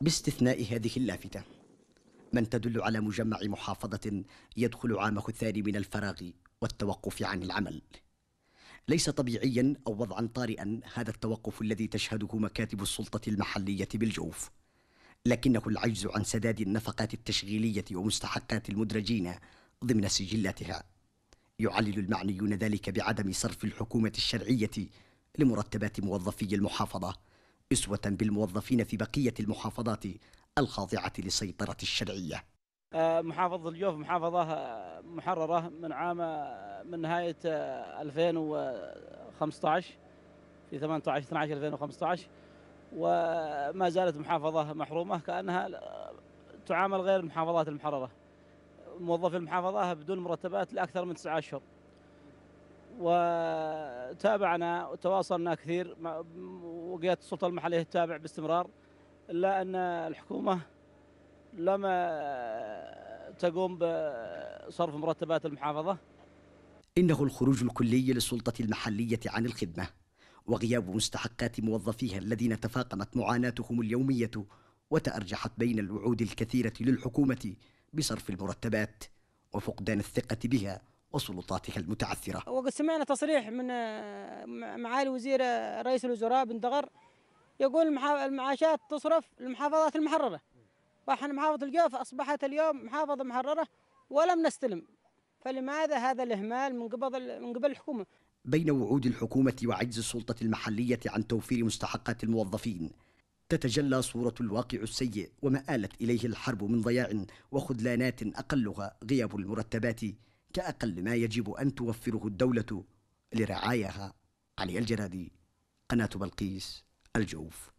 باستثناء هذه اللافتة من تدل على مجمع محافظة يدخل عامه الثاني من الفراغ والتوقف عن العمل ليس طبيعيا أو وضعا طارئا هذا التوقف الذي تشهده مكاتب السلطة المحلية بالجوف لكنه العجز عن سداد النفقات التشغيلية ومستحقات المدرجين ضمن سجلاتها يعلل المعنيون ذلك بعدم صرف الحكومة الشرعية لمرتبات موظفي المحافظة اسوه بالموظفين في بقيه المحافظات الخاضعه لسيطره الشرعيه. آه، محافظه الجوف محافظه آه، محرره من عام آه، من نهايه 2015 في 18 12 2015 وما زالت محافظه محرومه كانها تعامل غير المحافظات المحرره. موظفي المحافظه بدون مرتبات لاكثر من تسعة اشهر. وتابعنا وتواصلنا كثير وقياده السلطه المحليه تتابع باستمرار الا ان الحكومه لما تقوم بصرف مرتبات المحافظه انه الخروج الكلي للسلطه المحليه عن الخدمه وغياب مستحقات موظفيها الذين تفاقمت معاناتهم اليوميه وتارجحت بين الوعود الكثيره للحكومه بصرف المرتبات وفقدان الثقه بها وسلطاتها المتعثرة وقد سمعنا تصريح من آه، معالي وزير آه، رئيس الوزراء بن دغر يقول المعاشات تصرف للمحافظات المحررة واحنا محافظة الجوف أصبحت اليوم محافظة محررة ولم نستلم فلماذا هذا الإهمال من قبل من قبل الحكومة بين وعود الحكومة وعجز السلطة المحلية عن توفير مستحقات الموظفين تتجلى صورة الواقع السيء وما آلت إليه الحرب من ضياع وخذلانات أقلها غياب المرتبات كأقل ما يجب أن توفره الدولة لرعاياها علي الجرادي قناة بلقيس الجوف